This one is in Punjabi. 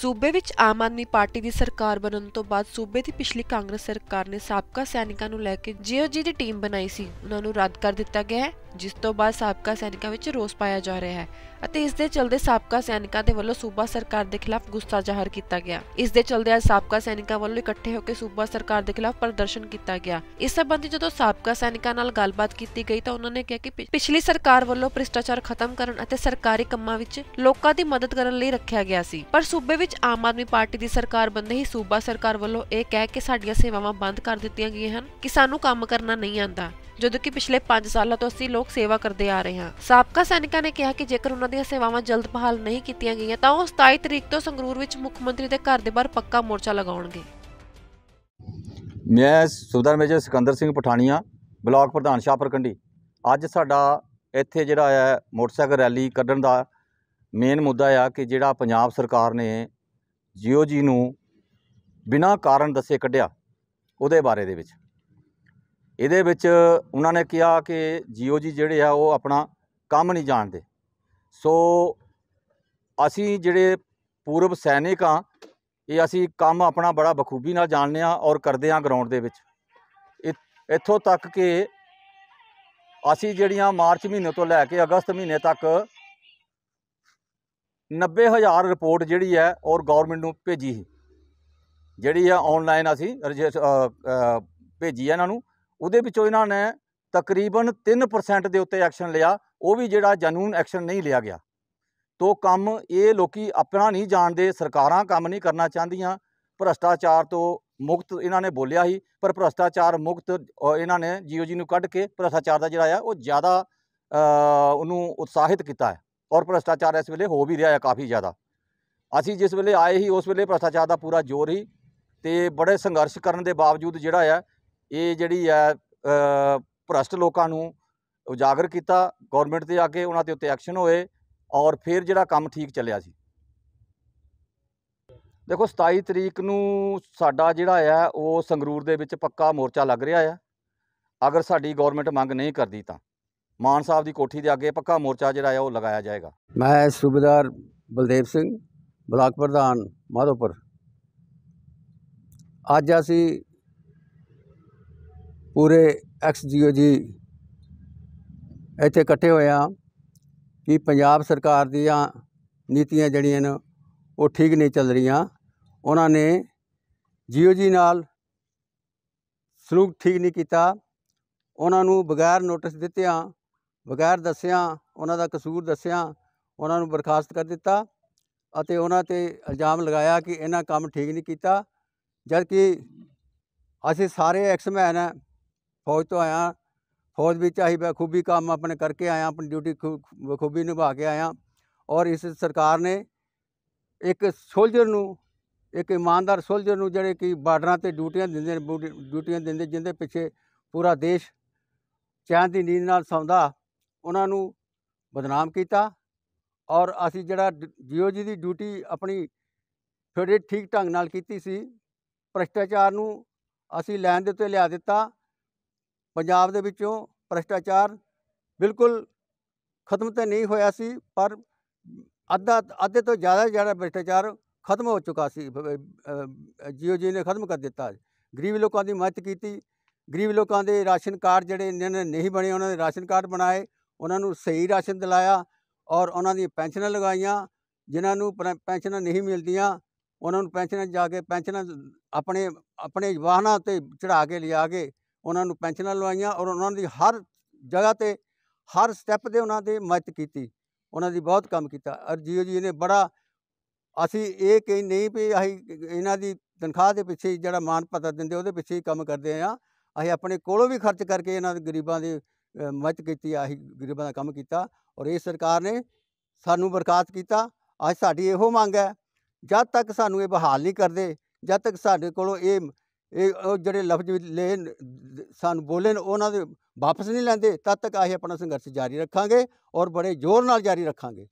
ਸੂਬੇ ਵਿੱਚ ਆਮ ਆਦਮੀ ਪਾਰਟੀ ਦੀ ਸਰਕਾਰ ਬਣਨ ਤੋਂ ਬਾਅਦ ਸੂਬੇ ਦੀ ਪਿਛਲੀ ਕਾਂਗਰਸ ਸਰਕਾਰ ਨੇ ਸਾਬਕਾ ਸੈਨਿਕਾਂ ਨੂੰ ਲੈ ਕੇ ਜੀਓਜੀ ਦੀ ਟੀਮ ਬਣਾਈ ਸੀ ਉਹਨਾਂ ਨੂੰ ਰੱਦ ਕਰ ਦਿੱਤਾ ਗਿਆ ਹੈ ਜਿਸ ਤੋਂ ਬਾਅਦ ਸਾਬਕਾ ਸੈਨਿਕਾਂ ਵਿੱਚ ਰੋਸ ਪਾਇਆ ਜਾ ਰਿਹਾ ਹੈ ਅਤੇ ਇਸ ਦੇ ਚਲਦੇ ਸਾਬਕਾ ਸੈਨਿਕਾਂ ਦੇ ਵੱਲੋਂ ਸੂਬਾ ਸਰਕਾਰ ਦੇ ਖਿਲਾਫ ਗੁੱਸਾ ਜ਼ਾਹਰ ਕੀਤਾ ਗਿਆ ਇਸ ਦੇ ਚਲਦੇ ਅੱਜ ਸਾਬਕਾ ਸੈਨਿਕਾਂ ਵੱਲੋਂ ਇਕੱਠੇ ਹੋ ਕੇ ਸੂਬਾ ਸਰਕਾਰ ਦੇ ਖਿਲਾਫ ਪ੍ਰਦਰਸ਼ਨ ਕੀਤਾ ਗਿਆ ਇਸ ਸੰਬੰਧੀ ਜਦੋਂ ਸਾਬਕਾ ਸੈਨਿਕਾਂ ਨਾਲ ਗੱਲਬਾਤ ਕੀਤੀ ਗਈ ਤਾਂ ਉਹਨਾਂ ਨੇ ਕਿਹਾ ਕਿ ਪਿਛਲੀ ਸਰਕਾਰ ਵੱਲੋਂ ਭ੍ਰਿਸ਼ਟਾਚਾਰ ਖਤਮ ਕਰਨ ਅਤੇ ਸਰਕਾਰੀ ਕੰਮਾਂ ਵਿੱਚ ਲੋਕਾਂ ਦੀ ਮਦਦ ਕਰਨ ਲਈ ਰੱਖਿਆ ਗਿਆ ਸੀ ਪਰ ਸੂਬੇ ਵਿੱਚ ਆਮ ਆਦਮੀ ਪਾਰਟੀ ਦੀ ਸਰਕਾਰ ਬੰਦੇ ਹੀ ਸੂਬਾ ਸਰਕਾਰ ਵੱਲੋਂ ਇਹ ਕਹਿ ਕੇ ਸਾਡੀਆਂ ਸੇਵਾਵਾਂ ਬੰਦ ਕਰ ਦਿੱਤੀਆਂ ਗਈਆਂ ਹਨ ਕਿ ਸਾਨੂੰ ਕੰਮ ਕਰਨਾ ਨਹੀਂ ਆਉਂਦਾ ਜਦੋਂ ਕਿ ਪਿਛਲੇ 5 ਸਾਲਾਂ ਤੋਂ ਅਸੀਂ ਲੋਕ ਸੇਵਾ ਕਰਦੇ ਆ ਰਹੇ ਹਾਂ ਸਾਬਕਾ ਸੈਨਿਕਾਂ ਨੇ ਕਿਹਾ ਕਿ ਜੇਕਰ ਉਹਨਾਂ ਦੀਆਂ ਸੇਵਾਵਾਂ ਜਲਦ ਬਹਾਲ ਨਹੀਂ ਕੀਤੀਆਂ ਗਈਆਂ ਤਾਂ ਉਹ 27 ਤਰੀਕ ਤੋਂ ਸੰਗਰੂਰ ਵਿੱਚ ਮੁੱਖ ਮੰਤਰੀ ਦੇ ਘਰ ਦੇ ਬਾਹਰ ਪੱਕਾ ਮੋਰਚਾ ਲਗਾਉਣਗੇ ਮੈਂ ਸੁਬਦਰ ਮੇਜਰ ਸਿਕੰਦਰ ਸਿੰਘ ਪਠਾਣੀਆ ਬਲਾਕ ਪ੍ਰਧਾਨ ਸ਼ਾਹਪਰਕੰਡੀ ਅੱਜ ਸਾਡਾ ਇੱਥੇ ਜਿਹੜਾ ਹੈ ਮੋਟਰਸਾਈਕਲ ਰੈਲੀ ਕੱਢਣ ਦਾ ਮੇਨ ਮੁੱਦਾ ਆ ਕਿ ਜਿਹੜਾ ਪੰਜਾਬ ਸਰਕਾਰ ਨੇ ਜੀਓਜੀ ਨੂੰ ਬਿਨਾਂ ਕਾਰਨ ਦੱਸੇ ਕੱਢਿਆ ਉਹਦੇ ਬਾਰੇ ਦੇ ਵਿੱਚ ਇਹਦੇ ਵਿੱਚ ਉਹਨਾਂ ਨੇ ਕਿਹਾ ਕਿ ਜੀਓਜੀ ਜਿਹੜੇ ਆ ਉਹ ਆਪਣਾ ਕੰਮ ਨਹੀਂ ਜਾਣਦੇ ਸੋ ਅਸੀਂ ਜਿਹੜੇ ਪੂਰਬ ਸੈਨਿਕ ਆ ਇਹ ਅਸੀਂ ਕੰਮ ਆਪਣਾ ਬੜਾ ਬਖੂਬੀ ਨਾਲ ਜਾਣਦੇ ਆ ਔਰ ਕਰਦੇ ਆ ਗਰਾਊਂਡ ਦੇ ਵਿੱਚ ਇੱਥੋਂ ਤੱਕ ਕਿ ਅਸੀਂ ਜਿਹੜੀਆਂ ਮਾਰਚ ਮਹੀਨੇ ਤੋਂ ਲੈ ਕੇ ਅਗਸਤ ਮਹੀਨੇ ਤੱਕ 90000 ਰਿਪੋਰਟ ਜਿਹੜੀ ਹੈ ਔਰ ਗਵਰਨਮੈਂਟ ਨੂੰ ਭੇਜੀ ਸੀ ਜਿਹੜੀ ਆ ਆਨਲਾਈਨ ਅਸੀਂ ਭੇਜੀ ਆ ਇਹਨਾਂ ਨੂੰ ਉਹਦੇ ਵਿੱਚੋਂ ਇਹਨਾਂ ਨੇ ਤਕਰੀਬਨ 3% ਦੇ ਉੱਤੇ ਐਕਸ਼ਨ ਲਿਆ ਉਹ ਵੀ ਜਿਹੜਾ ਜਨੂਨ ਐਕਸ਼ਨ ਨਹੀਂ ਲਿਆ ਗਿਆ ਤੋਂ ਕੰਮ ਇਹ ਲੋਕੀ ਆਪਣਾ ਨਹੀਂ ਜਾਣਦੇ ਸਰਕਾਰਾਂ ਕੰਮ ਨਹੀਂ ਕਰਨਾ ਚਾਹੁੰਦੀਆਂ ਭ੍ਰਸ਼ਟਾਚਾਰ ਤੋਂ ਮੁਕਤ ਇਹਨਾਂ ਨੇ ਬੋਲਿਆ ਸੀ ਪਰ ਭ੍ਰਸ਼ਟਾਚਾਰ ਮੁਕਤ ਇਹਨਾਂ ਨੇ ਜੀਓ ਜੀ ਨੂੰ ਕੱਢ ਕੇ ਭ੍ਰਸ਼ਟਾਚਾਰ ਦਾ ਜਿਹੜਾ ਆ ਉਹ ਜ਼ਿਆਦਾ ਉਹਨੂੰ ਉਤਸ਼ਾਹਿਤ ਕੀਤਾ ਹੈ ਔਰ ਭ੍ਰਸ਼ਟਾਚਾਰ ਇਸ ਵੇਲੇ ਹੋ ਵੀ ਰਿਹਾ ਹੈ ਕਾਫੀ ਜ਼ਿਆਦਾ ਅਸੀਂ ਜਿਸ ਵੇਲੇ ਆਏ ਹੀ ਉਸ ਵੇਲੇ ਭ੍ਰਸ਼ਟਾਚਾਰ ਦਾ ਪੂਰਾ ਜ਼ੋਰ ਹੀ ਤੇ ਬੜੇ ਸੰਘਰਸ਼ ਕਰਨ ਦੇ ਬਾਵਜੂਦ ਜਿਹੜਾ ਆ ਇਹ ਜਿਹੜੀ ਹੈ ਭ੍ਰਸ਼ਟ ਲੋਕਾਂ ਨੂੰ ਉਜਾਗਰ ਕੀਤਾ ਗਵਰਨਮੈਂਟ ਤੇ ਆ ਕੇ ਉਹਨਾਂ ਤੇ ਉੱਤੇ ਐਕਸ਼ਨ ਹੋਏ ਔਰ ਫਿਰ ਜਿਹੜਾ ਕੰਮ ਠੀਕ ਚੱਲਿਆ ਸੀ ਦੇਖੋ 27 ਤਰੀਕ ਨੂੰ ਸਾਡਾ ਜਿਹੜਾ ਆ ਉਹ ਸੰਗਰੂਰ ਦੇ ਵਿੱਚ ਪੱਕਾ ਮੋਰਚਾ ਲੱਗ ਰਿਹਾ ਆ ਅਗਰ ਸਾਡੀ ਗਵਰਨਮੈਂਟ ਮੰਗ ਨਹੀਂ ਕਰਦੀ ਤਾਂ ਮਾਨ ਸਾਹਿਬ ਦੀ ਕੋਠੀ ਦੇ ਅੱਗੇ ਪੱਕਾ ਮੋਰਚਾ ਜਿਹੜਾ ਆ ਉਹ ਲਗਾਇਆ ਜਾਏਗਾ ਮੈਂ ਸੂਬੇਦਾਰ ਬਲਦੇਵ ਸਿੰਘ ਬਲਾਕ ਪ੍ਰਧਾਨ ਮਾਧੋਪੁਰ ਅੱਜ ਅਸੀਂ ਪੂਰੇ ਐਕਸ ਜੀਓ ਜੀ ਇੱਥੇ ਇਕੱਠੇ ਹੋਏ ਆ ਕਿ ਪੰਜਾਬ ਸਰਕਾਰ ਦੀਆਂ ਨੀਤੀਆਂ ਜਿਹੜੀਆਂ ਨੇ ਉਹ ਠੀਕ ਨਹੀਂ ਚੱਲ ਰਹੀਆਂ ਉਹਨਾਂ ਨੇ ਜੀਓ ਜੀ ਨਾਲ ਸਲੂਕ ਠੀਕ ਨਹੀਂ ਕੀਤਾ ਉਹਨਾਂ ਨੂੰ ਬਗੈਰ ਨੋਟਿਸ ਦਿੱਤਿਆਂ ਬਗੈਰ ਦੱਸਿਆ ਉਹਨਾਂ ਦਾ ਕਸੂਰ ਦੱਸਿਆ ਉਹਨਾਂ ਨੂੰ ਬਰਖਾਸਤ ਕਰ ਦਿੱਤਾ ਅਤੇ ਉਹਨਾਂ ਤੇ ਇਲਜ਼ਾਮ ਲਗਾਇਆ ਕਿ ਇਹਨਾਂ ਕੰਮ ਠੀਕ ਨਹੀਂ ਕੀਤਾ ਜਦ ਕਿ ਅਸੀਂ ਸਾਰੇ ਐਕਸਮੈਨ ਆ ਫੌਜ ਤੋਂ ਆਇਆ ਫੌਜ ਵਿੱਚ ਆਹੀ ਬਖੂਬੀ ਕੰਮ ਆਪਣੇ ਕਰਕੇ ਆਇਆ ਆਪਣੀ ਡਿਊਟੀ ਬਖੂਬੀ ਨਿਭਾ ਕੇ ਆਇਆ ਔਰ ਇਸ ਸਰਕਾਰ ਨੇ ਇੱਕ ਸੋਲਜਰ ਨੂੰ ਇੱਕ ਇਮਾਨਦਾਰ ਸੋਲਜਰ ਨੂੰ ਜਿਹੜੇ ਕਿ ਬਾਰਡਰਾਂ ਤੇ ਡਿਊਟੀਆਂ ਦਿੰਦੇ ਨੇ ਡਿਊਟੀਆਂ ਦਿੰਦੇ ਜਿੰਦੇ ਪਿੱਛੇ ਪੂਰਾ ਦੇਸ਼ ਚੈਨ ਦੀ ਨੀਂਦ ਨਾਲ ਸੌਂਦਾ ਉਹਨਾਂ ਨੂੰ ਬਦਨਾਮ ਕੀਤਾ ਔਰ ਅਸੀਂ ਜਿਹੜਾ ਜੀਓਜੀ ਦੀ ਡਿਊਟੀ ਆਪਣੀ ਥੋੜੀ ਠੀਕ ਢੰਗ ਨਾਲ ਕੀਤੀ ਸੀ ਭ੍ਰਿਸ਼ਟਾਚਾਰ ਨੂੰ ਅਸੀਂ ਲੈਣ ਦੇ ਉੱਤੇ ਲਿਆ ਦਿੱਤਾ ਪੰਜਾਬ ਦੇ ਵਿੱਚੋਂ ਭ੍ਰਸ਼ਟਾਚਾਰ ਬਿਲਕੁਲ ਖਤਮ ਤੇ ਨਹੀਂ ਹੋਇਆ ਸੀ ਪਰ ਅੱਧਾ ਅੱਧੇ ਤੋਂ ਜ਼ਿਆਦਾ ਜਿਹੜਾ ਭ੍ਰਸ਼ਟਾਚਾਰ ਖਤਮ ਹੋ ਚੁੱਕਾ ਸੀ ਜੀਓ ਜੀ ਨੇ ਖਤਮ ਕਰ ਦਿੱਤਾ ਗਰੀਬ ਲੋਕਾਂ ਦੀ ਮਦਦ ਕੀਤੀ ਗਰੀਬ ਲੋਕਾਂ ਦੇ ਰਾਸ਼ਨ ਕਾਰਡ ਜਿਹੜੇ ਨੇ ਨਹੀਂ ਬਣੇ ਉਹਨਾਂ ਦੇ ਰਾਸ਼ਨ ਕਾਰਡ ਬਣਾਏ ਉਹਨਾਂ ਨੂੰ ਸਹੀ ਰਾਸ਼ਨ ਦਿਲਾਇਆ ਔਰ ਉਹਨਾਂ ਦੀ ਪੈਨਸ਼ਨਾਂ ਲਗਾਈਆਂ ਜਿਨ੍ਹਾਂ ਨੂੰ ਪੈਨਸ਼ਨਾਂ ਨਹੀਂ ਮਿਲਦੀਆਂ ਉਹਨਾਂ ਨੂੰ ਪੈਨਸ਼ਨਾਂ ਜਾ ਕੇ ਪੈਨਸ਼ਨਾਂ ਆਪਣੇ ਆਪਣੇ ਵਾਹਨਾਂ ਤੇ ਚੜਾ ਕੇ ਲਿਆ ਕੇ ਉਹਨਾਂ ਨੂੰ ਪੈਨਸ਼ਨਾਂ ਲਵਾਈਆਂ ਔਰ ਉਹਨਾਂ ਦੀ ਹਰ ਜਗ੍ਹਾ ਤੇ ਹਰ ਸਟੈਪ ਦੇ ਉਹਨਾਂ ਦੇ ਮਦਦ ਕੀਤੀ ਉਹਨਾਂ ਦੀ ਬਹੁਤ ਕੰਮ ਕੀਤਾ ਔਰ ਜੀਓ ਜੀ ਨੇ ਬੜਾ ਅਸੀਂ ਇਹ ਕਹੀ ਨਹੀਂ ਵੀ ਅਸੀਂ ਇਹਨਾਂ ਦੀ ਤਨਖਾਹ ਦੇ ਪਿੱਛੇ ਜਿਹੜਾ ਮਾਨ ਪਤਾ ਦਿੰਦੇ ਉਹਦੇ ਪਿੱਛੇ ਹੀ ਕੰਮ ਕਰਦੇ ਆ ਅਸੀਂ ਆਪਣੇ ਕੋਲੋਂ ਵੀ ਖਰਚ ਕਰਕੇ ਇਹਨਾਂ ਦੇ ਗਰੀਬਾਂ ਦੀ ਮਦਦ ਕੀਤੀ ਆਹੀ ਅਸੀਂ ਗਰੀਬਾਂ ਦਾ ਕੰਮ ਕੀਤਾ ਔਰ ਇਹ ਸਰਕਾਰ ਨੇ ਸਾਨੂੰ ਬਰਕਾਤ ਕੀਤਾ ਅੱਜ ਸਾਡੀ ਇਹੋ ਮੰਗ ਹੈ ਜਦ ਤੱਕ ਸਾਨੂੰ ਇਹ ਬਹਾਲ ਨਹੀਂ ਕਰਦੇ ਜਦ ਤੱਕ ਸਾਡੇ ਕੋਲੋਂ ਇਹ ਇਹ ਜਿਹੜੇ ਲਫ਼ਜ਼ ਲੈ ਸਾਨੂੰ ਬੋਲੇ ਨੇ ਉਹਨਾਂ ਦੇ ਵਾਪਸ ਨਹੀਂ ਲੈਂਦੇ ਤਦ ਤੱਕ ਆਹੀ ਆਪਣਾ ਸੰਘਰਸ਼ ਜਾਰੀ ਰੱਖਾਂਗੇ ਔਰ ਬੜੇ ਜ਼ੋਰ ਨਾਲ ਜਾਰੀ ਰੱਖਾਂਗੇ